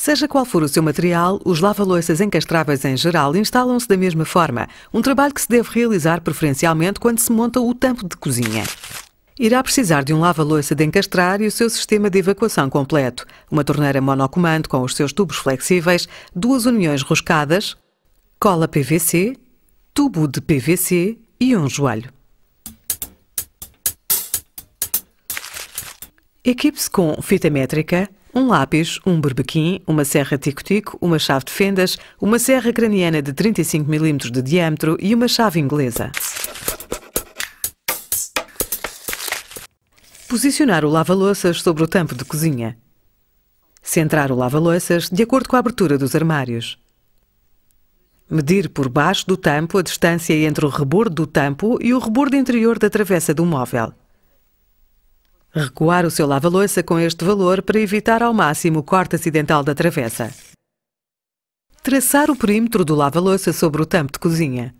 Seja qual for o seu material, os lava-loiças encastráveis em geral instalam-se da mesma forma, um trabalho que se deve realizar preferencialmente quando se monta o tampo de cozinha. Irá precisar de um lava-loiça de encastrar e o seu sistema de evacuação completo, uma torneira monocomando com os seus tubos flexíveis, duas uniões roscadas, cola PVC, tubo de PVC e um joelho. Equipe-se com fita métrica, um lápis, um berbequim, uma serra tico-tico, uma chave de fendas, uma serra craniana de 35 mm de diâmetro e uma chave inglesa. Posicionar o lava-louças sobre o tampo de cozinha. Centrar o lava-louças de acordo com a abertura dos armários. Medir por baixo do tampo a distância entre o rebordo do tampo e o rebordo interior da travessa do móvel. Recuar o seu lava-louça com este valor para evitar ao máximo o corte acidental da travessa. Traçar o perímetro do lava-louça sobre o tampo de cozinha.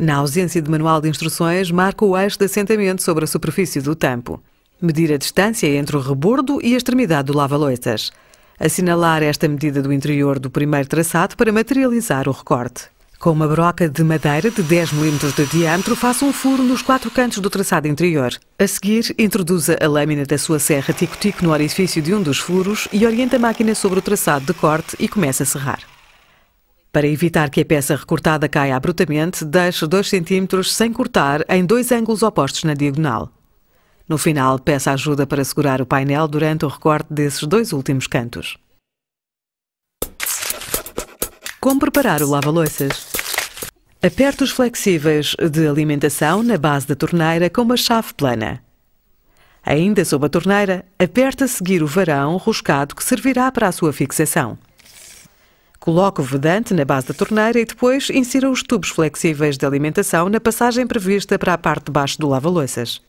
Na ausência de manual de instruções, marca o eixo de assentamento sobre a superfície do tampo. Medir a distância entre o rebordo e a extremidade do lava-loiças. Assinalar esta medida do interior do primeiro traçado para materializar o recorte. Com uma broca de madeira de 10 mm de diâmetro, faça um furo nos quatro cantos do traçado interior. A seguir, introduza a lâmina da sua serra tico-tico no orifício de um dos furos e orienta a máquina sobre o traçado de corte e começa a serrar. Para evitar que a peça recortada caia abruptamente, deixe 2 cm sem cortar em dois ângulos opostos na diagonal. No final, peça ajuda para segurar o painel durante o recorte desses dois últimos cantos. Como preparar o lava-loiças? os flexíveis de alimentação na base da torneira com uma chave plana. Ainda sob a torneira, aperte a seguir o varão roscado que servirá para a sua fixação. Coloque o vedante na base da torneira e depois insira os tubos flexíveis de alimentação na passagem prevista para a parte de baixo do lava-louças.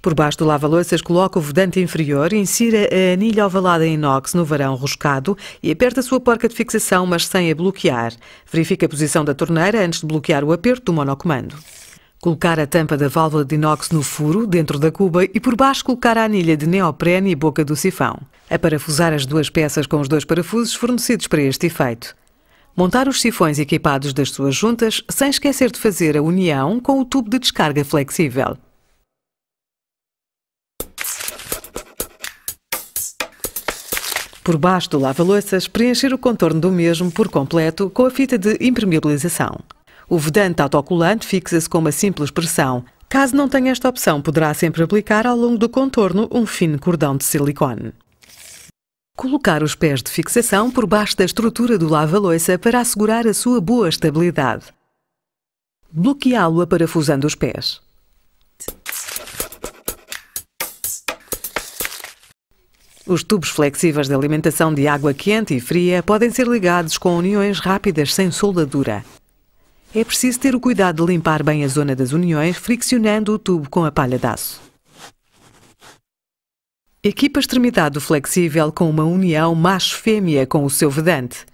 Por baixo do lava louças coloca o vedante inferior, insira a anilha ovalada em inox no varão roscado e aperta a sua porca de fixação, mas sem a bloquear. Verifique a posição da torneira antes de bloquear o aperto do monocomando. Colocar a tampa da válvula de inox no furo, dentro da cuba, e por baixo colocar a anilha de neoprene e boca do sifão. A parafusar as duas peças com os dois parafusos fornecidos para este efeito. Montar os sifões equipados das suas juntas, sem esquecer de fazer a união com o tubo de descarga flexível. por baixo do lava-louças, preencher o contorno do mesmo por completo com a fita de impermeabilização. O vedante autocolante fixa-se com uma simples pressão. Caso não tenha esta opção, poderá sempre aplicar ao longo do contorno um fino cordão de silicone. Colocar os pés de fixação por baixo da estrutura do lava-loiça para assegurar a sua boa estabilidade. Bloqueá-lo aparafusando os pés. Os tubos flexíveis de alimentação de água quente e fria podem ser ligados com uniões rápidas sem soldadura. É preciso ter o cuidado de limpar bem a zona das uniões, friccionando o tubo com a palha de aço. Equipa extremidade flexível com uma união macho-fêmea com o seu vedante.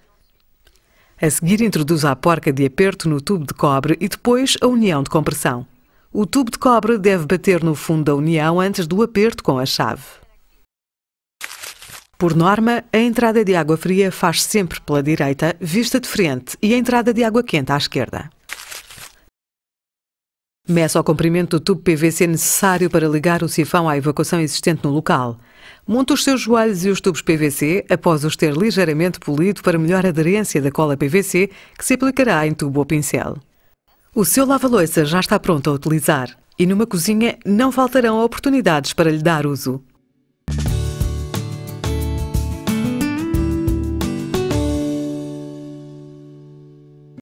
A seguir, introduz a porca de aperto no tubo de cobre e depois a união de compressão. O tubo de cobre deve bater no fundo da união antes do aperto com a chave. Por norma, a entrada de água fria faz sempre pela direita, vista de frente, e a entrada de água quente à esquerda. Meça o comprimento do tubo PVC necessário para ligar o sifão à evacuação existente no local. Monte os seus joelhos e os tubos PVC após os ter ligeiramente polido para melhor aderência da cola PVC que se aplicará em tubo ou pincel. O seu lava-loiça já está pronto a utilizar e numa cozinha não faltarão oportunidades para lhe dar uso.